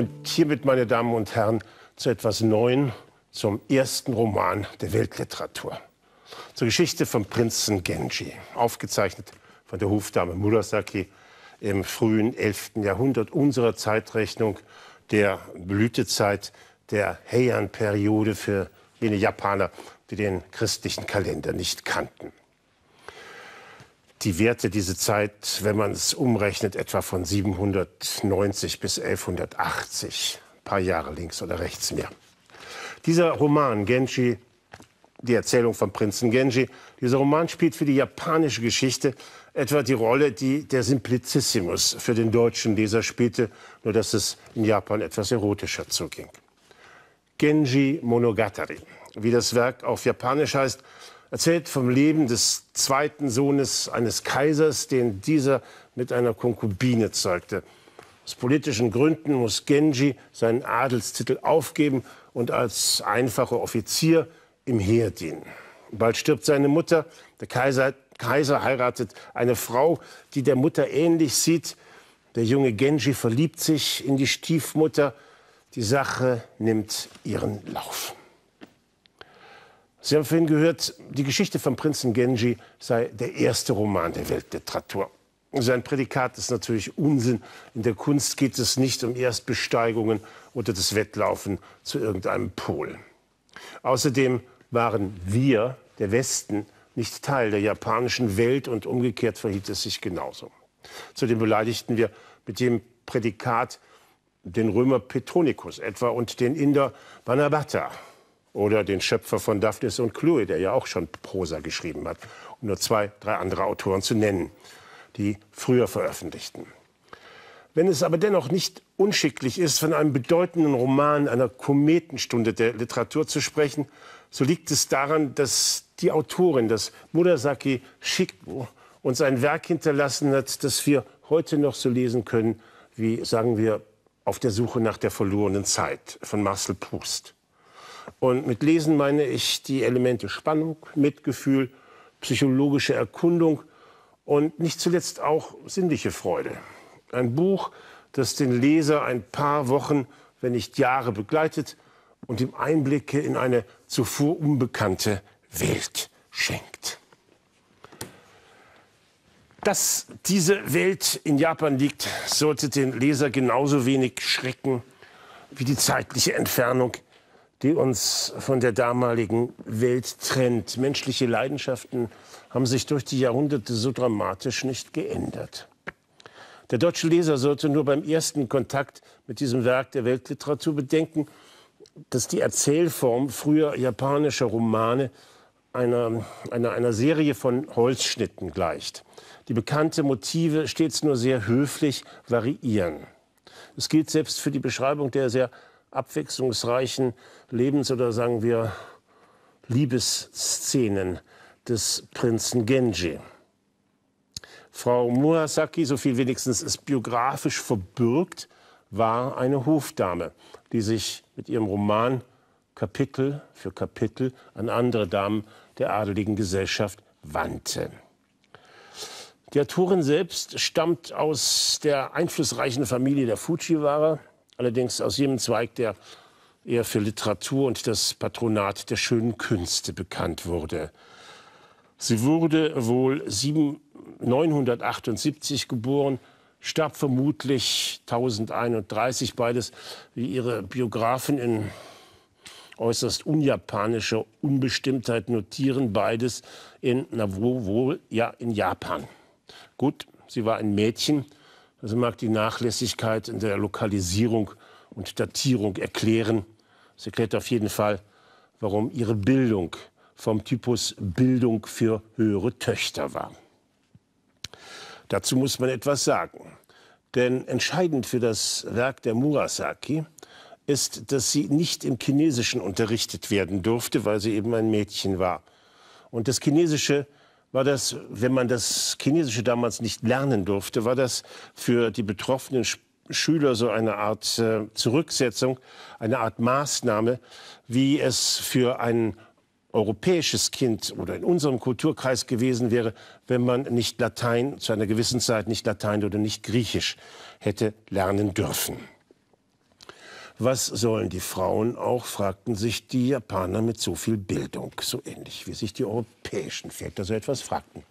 Und hiermit, meine Damen und Herren, zu etwas Neuem, zum ersten Roman der Weltliteratur. Zur Geschichte vom Prinzen Genji, aufgezeichnet von der Hofdame Murasaki im frühen 11. Jahrhundert unserer Zeitrechnung, der Blütezeit der Heian-Periode für jene Japaner, die den christlichen Kalender nicht kannten die Werte diese Zeit, wenn man es umrechnet, etwa von 790 bis 1180. Ein paar Jahre links oder rechts mehr. Dieser Roman Genji, die Erzählung von Prinzen Genji, dieser Roman spielt für die japanische Geschichte etwa die Rolle, die der Simplicissimus für den deutschen Leser spielte, nur dass es in Japan etwas erotischer zuging. Genji Monogatari, wie das Werk auf Japanisch heißt, erzählt vom Leben des zweiten Sohnes eines Kaisers, den dieser mit einer Konkubine zeugte. Aus politischen Gründen muss Genji seinen Adelstitel aufgeben und als einfacher Offizier im Heer dienen. Bald stirbt seine Mutter. Der Kaiser, Kaiser heiratet eine Frau, die der Mutter ähnlich sieht. Der junge Genji verliebt sich in die Stiefmutter. Die Sache nimmt ihren Lauf. Sie haben vorhin gehört, die Geschichte von Prinzen Genji sei der erste Roman der Weltliteratur. Sein Prädikat ist natürlich Unsinn. In der Kunst geht es nicht um Erstbesteigungen oder das Wettlaufen zu irgendeinem Pol. Außerdem waren wir, der Westen, nicht Teil der japanischen Welt und umgekehrt verhielt es sich genauso. Zudem beleidigten wir mit dem Prädikat den Römer Petronicus etwa und den Inder Banabata oder den Schöpfer von Daphnis und Chloe, der ja auch schon Prosa geschrieben hat, um nur zwei, drei andere Autoren zu nennen, die früher veröffentlichten. Wenn es aber dennoch nicht unschicklich ist, von einem bedeutenden Roman, einer Kometenstunde der Literatur zu sprechen, so liegt es daran, dass die Autorin, das Murasaki Shikbo, uns ein Werk hinterlassen hat, das wir heute noch so lesen können, wie, sagen wir, auf der Suche nach der verlorenen Zeit von Marcel Proust. Und mit Lesen meine ich die Elemente Spannung, Mitgefühl, psychologische Erkundung und nicht zuletzt auch sinnliche Freude. Ein Buch, das den Leser ein paar Wochen, wenn nicht Jahre begleitet und ihm Einblicke in eine zuvor unbekannte Welt schenkt. Dass diese Welt in Japan liegt, sollte den Leser genauso wenig schrecken wie die zeitliche Entfernung die uns von der damaligen Welt trennt. Menschliche Leidenschaften haben sich durch die Jahrhunderte so dramatisch nicht geändert. Der deutsche Leser sollte nur beim ersten Kontakt mit diesem Werk der Weltliteratur bedenken, dass die Erzählform früher japanischer Romane einer, einer, einer Serie von Holzschnitten gleicht. Die bekannte Motive stets nur sehr höflich variieren. Es gilt selbst für die Beschreibung der sehr abwechslungsreichen Lebens- oder sagen wir Liebesszenen des Prinzen Genji. Frau Murasaki, so viel wenigstens ist biografisch verbürgt, war eine Hofdame, die sich mit ihrem Roman Kapitel für Kapitel an andere Damen der adeligen Gesellschaft wandte. Die Autorin selbst stammt aus der einflussreichen Familie der Fujiwara, allerdings aus jedem Zweig, der eher für Literatur und das Patronat der schönen Künste bekannt wurde. Sie wurde wohl 978 geboren, starb vermutlich 1031, beides, wie ihre Biografen in äußerst unjapanischer Unbestimmtheit notieren, beides in, na, wo, wo, ja, in Japan. Gut, sie war ein Mädchen, also mag die Nachlässigkeit in der Lokalisierung und Datierung erklären. Es erklärt auf jeden Fall, warum ihre Bildung vom Typus Bildung für höhere Töchter war. Dazu muss man etwas sagen. Denn entscheidend für das Werk der Murasaki ist, dass sie nicht im Chinesischen unterrichtet werden durfte, weil sie eben ein Mädchen war. Und das Chinesische war das, wenn man das Chinesische damals nicht lernen durfte, war das für die betroffenen Schüler so eine Art äh, Zurücksetzung, eine Art Maßnahme, wie es für ein europäisches Kind oder in unserem Kulturkreis gewesen wäre, wenn man nicht Latein, zu einer gewissen Zeit nicht Latein oder nicht Griechisch hätte lernen dürfen. Was sollen die Frauen auch, fragten sich die Japaner mit so viel Bildung, so ähnlich wie sich die europäischen Väter so etwas fragten.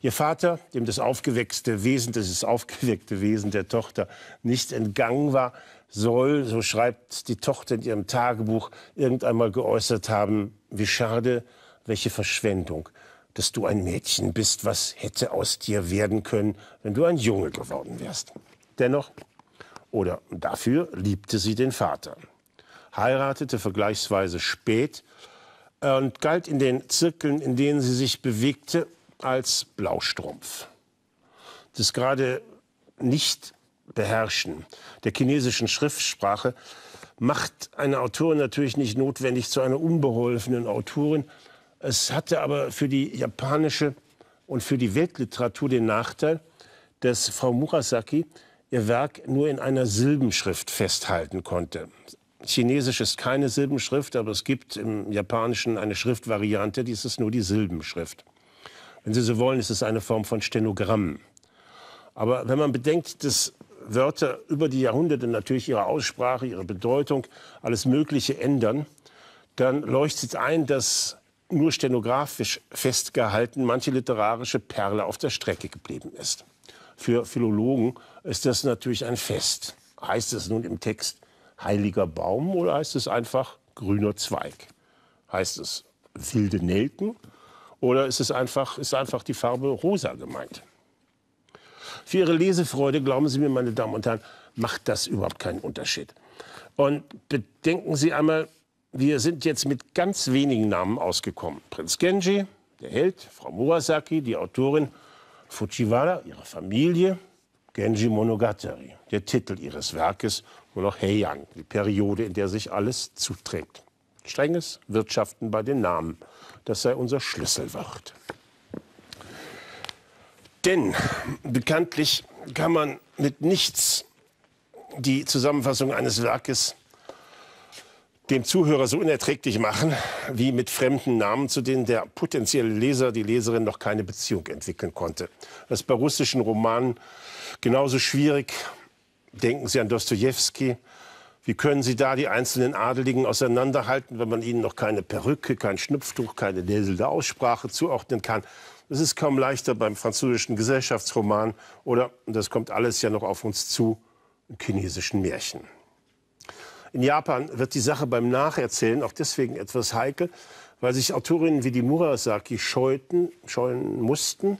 Ihr Vater, dem das aufgeweckte Wesen, dieses aufgeweckte Wesen der Tochter nicht entgangen war, soll, so schreibt die Tochter in ihrem Tagebuch, irgendeinmal geäußert haben, wie schade, welche Verschwendung, dass du ein Mädchen bist, was hätte aus dir werden können, wenn du ein Junge geworden wärst. Dennoch, oder dafür liebte sie den Vater, heiratete vergleichsweise spät und galt in den Zirkeln, in denen sie sich bewegte, als Blaustrumpf. Das gerade nicht beherrschen der chinesischen Schriftsprache macht eine Autorin natürlich nicht notwendig zu einer unbeholfenen Autorin. Es hatte aber für die japanische und für die Weltliteratur den Nachteil, dass Frau Murasaki ihr Werk nur in einer Silbenschrift festhalten konnte. Chinesisch ist keine Silbenschrift, aber es gibt im Japanischen eine Schriftvariante, dies ist nur die Silbenschrift. Wenn Sie so wollen, ist es eine Form von Stenogramm. Aber wenn man bedenkt, dass Wörter über die Jahrhunderte natürlich ihre Aussprache, ihre Bedeutung, alles Mögliche ändern, dann leuchtet ein, dass nur stenografisch festgehalten manche literarische Perle auf der Strecke geblieben ist für Philologen ist das natürlich ein Fest. Heißt es nun im Text heiliger Baum oder heißt es einfach grüner Zweig? Heißt es wilde Nelken oder ist es einfach, ist einfach die Farbe rosa gemeint? Für Ihre Lesefreude, glauben Sie mir, meine Damen und Herren, macht das überhaupt keinen Unterschied. Und bedenken Sie einmal, wir sind jetzt mit ganz wenigen Namen ausgekommen. Prinz Genji, der Held, Frau Murasaki, die Autorin Fujiwara, ihre Familie, Genji Monogatari, der Titel ihres Werkes, nur noch Heian, die Periode, in der sich alles zuträgt. Strenges Wirtschaften bei den Namen, das sei unser Schlüsselwort. Denn bekanntlich kann man mit nichts die Zusammenfassung eines Werkes dem Zuhörer so unerträglich machen, wie mit fremden Namen, zu denen der potenzielle Leser, die Leserin noch keine Beziehung entwickeln konnte. Das ist bei russischen Romanen genauso schwierig. Denken Sie an Dostoevsky. Wie können Sie da die einzelnen Adeligen auseinanderhalten, wenn man ihnen noch keine Perücke, kein Schnupftuch, keine näselnde Aussprache zuordnen kann? Das ist kaum leichter beim französischen Gesellschaftsroman oder, und das kommt alles ja noch auf uns zu, im chinesischen Märchen. In Japan wird die Sache beim Nacherzählen auch deswegen etwas heikel, weil sich Autorinnen wie die Murasaki scheuten, scheuen mussten,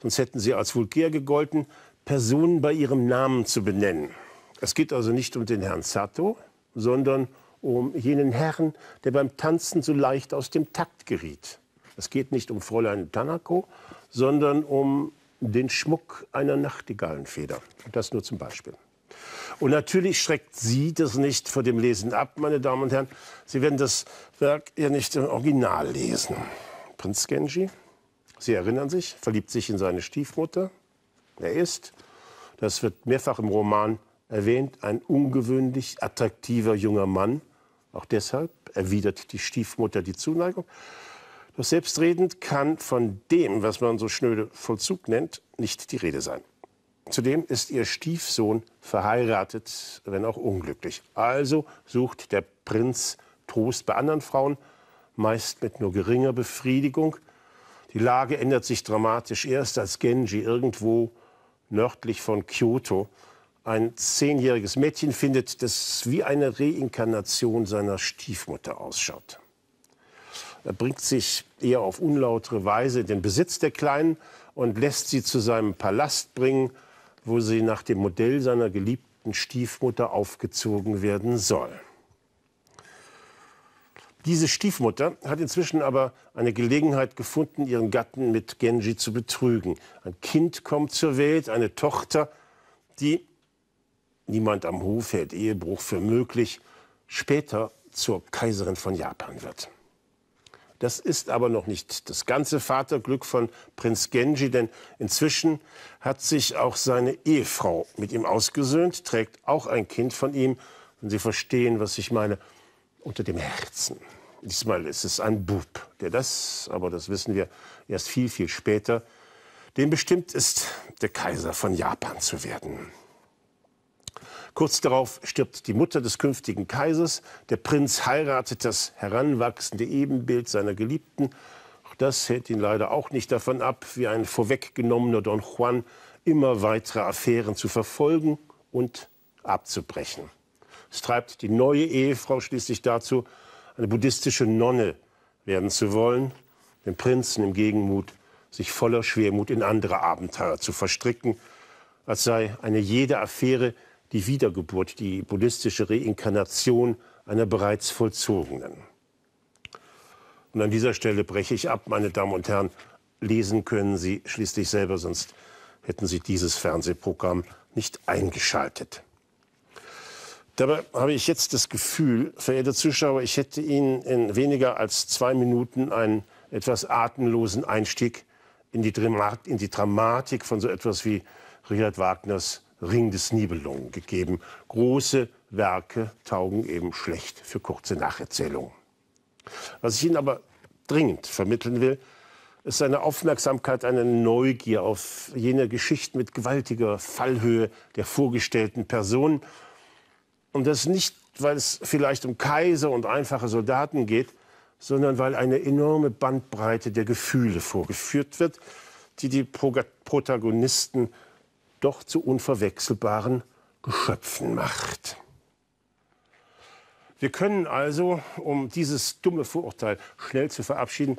sonst hätten sie als vulgär gegolten, Personen bei ihrem Namen zu benennen. Es geht also nicht um den Herrn Sato, sondern um jenen Herrn, der beim Tanzen so leicht aus dem Takt geriet. Es geht nicht um Fräulein Tanako, sondern um den Schmuck einer Nachtigallenfeder. Das nur zum Beispiel. Und natürlich schreckt Sie das nicht vor dem Lesen ab, meine Damen und Herren. Sie werden das Werk ja nicht im Original lesen. Prinz Genji, Sie erinnern sich, verliebt sich in seine Stiefmutter. Er ist, das wird mehrfach im Roman erwähnt, ein ungewöhnlich attraktiver junger Mann. Auch deshalb erwidert die Stiefmutter die Zuneigung. Doch selbstredend kann von dem, was man so schnöde Vollzug nennt, nicht die Rede sein. Zudem ist ihr Stiefsohn verheiratet, wenn auch unglücklich. Also sucht der Prinz Trost bei anderen Frauen, meist mit nur geringer Befriedigung. Die Lage ändert sich dramatisch erst, als Genji irgendwo nördlich von Kyoto ein zehnjähriges Mädchen findet, das wie eine Reinkarnation seiner Stiefmutter ausschaut. Er bringt sich eher auf unlautere Weise in den Besitz der Kleinen und lässt sie zu seinem Palast bringen, wo sie nach dem Modell seiner geliebten Stiefmutter aufgezogen werden soll. Diese Stiefmutter hat inzwischen aber eine Gelegenheit gefunden, ihren Gatten mit Genji zu betrügen. Ein Kind kommt zur Welt, eine Tochter, die niemand am Hof hält Ehebruch für möglich, später zur Kaiserin von Japan wird. Das ist aber noch nicht das ganze Vaterglück von Prinz Genji, denn inzwischen hat sich auch seine Ehefrau mit ihm ausgesöhnt, trägt auch ein Kind von ihm. Und Sie verstehen, was ich meine, unter dem Herzen. Diesmal ist es ein Bub, der das, aber das wissen wir erst viel, viel später, dem bestimmt ist, der Kaiser von Japan zu werden. Kurz darauf stirbt die Mutter des künftigen Kaisers. Der Prinz heiratet das heranwachsende Ebenbild seiner Geliebten. das hält ihn leider auch nicht davon ab, wie ein vorweggenommener Don Juan immer weitere Affären zu verfolgen und abzubrechen. Es treibt die neue Ehefrau schließlich dazu, eine buddhistische Nonne werden zu wollen, den Prinzen im Gegenmut, sich voller Schwermut in andere Abenteuer zu verstricken, als sei eine jede Affäre die Wiedergeburt, die buddhistische Reinkarnation einer bereits vollzogenen. Und an dieser Stelle breche ich ab, meine Damen und Herren. Lesen können Sie schließlich selber, sonst hätten Sie dieses Fernsehprogramm nicht eingeschaltet. Dabei habe ich jetzt das Gefühl, verehrte Zuschauer, ich hätte Ihnen in weniger als zwei Minuten einen etwas atemlosen Einstieg in die, Dramatik von so etwas wie Richard Wagners Ring des Nibelungen gegeben. Große Werke taugen eben schlecht für kurze Nacherzählungen. Was ich Ihnen aber dringend vermitteln will, ist eine Aufmerksamkeit, eine Neugier auf jene Geschichten mit gewaltiger Fallhöhe der vorgestellten Personen. Und das nicht, weil es vielleicht um Kaiser und einfache Soldaten geht, sondern weil eine enorme Bandbreite der Gefühle vorgeführt wird, die die Protagonisten doch zu unverwechselbaren Geschöpfen macht. Wir können also, um dieses dumme Vorurteil schnell zu verabschieden,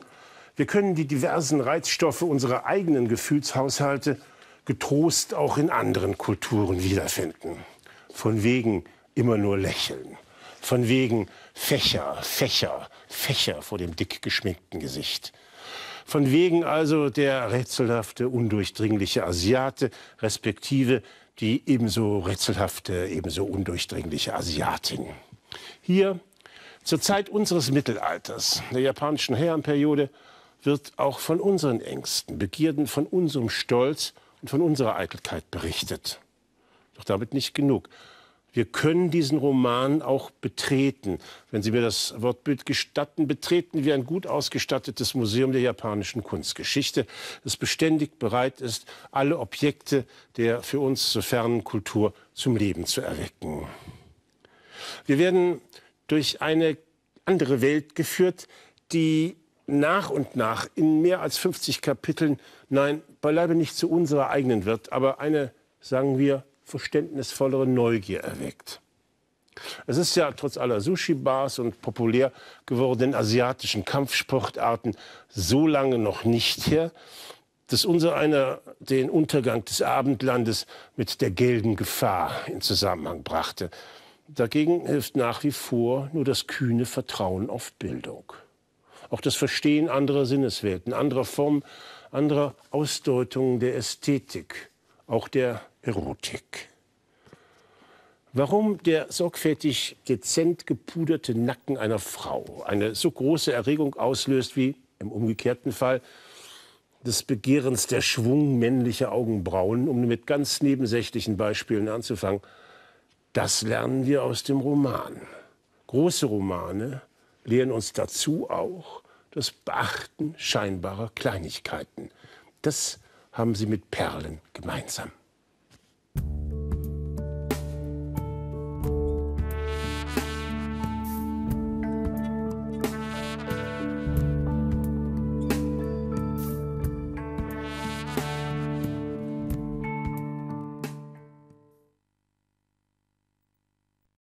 wir können die diversen Reizstoffe unserer eigenen Gefühlshaushalte getrost auch in anderen Kulturen wiederfinden. Von wegen immer nur lächeln. Von wegen Fächer, Fächer, Fächer vor dem dick geschminkten Gesicht. Von wegen also der rätselhafte, undurchdringliche Asiate, respektive die ebenso rätselhafte, ebenso undurchdringliche Asiatin. Hier, zur Zeit unseres Mittelalters, der japanischen Heianperiode, wird auch von unseren Ängsten, Begierden, von unserem Stolz und von unserer Eitelkeit berichtet. Doch damit nicht genug. Wir können diesen Roman auch betreten. Wenn Sie mir das Wortbild gestatten, betreten wir ein gut ausgestattetes Museum der japanischen Kunstgeschichte, das beständig bereit ist, alle Objekte der für uns so fernen Kultur zum Leben zu erwecken. Wir werden durch eine andere Welt geführt, die nach und nach in mehr als 50 Kapiteln, nein, beileibe nicht zu unserer eigenen wird, aber eine, sagen wir, verständnisvollere Neugier erweckt. Es ist ja trotz aller Sushi-Bars und populär gewordenen asiatischen Kampfsportarten so lange noch nicht her, dass unser einer den Untergang des Abendlandes mit der gelben Gefahr in Zusammenhang brachte. Dagegen hilft nach wie vor nur das kühne Vertrauen auf Bildung. Auch das Verstehen anderer Sinneswelten, anderer Formen, anderer Ausdeutungen der Ästhetik, auch der Erotik. Warum der sorgfältig dezent gepuderte Nacken einer Frau eine so große Erregung auslöst wie im umgekehrten Fall des Begehrens der Schwung männlicher Augenbrauen, um mit ganz nebensächlichen Beispielen anzufangen, das lernen wir aus dem Roman. Große Romane lehren uns dazu auch das Beachten scheinbarer Kleinigkeiten. Das haben sie mit Perlen gemeinsam.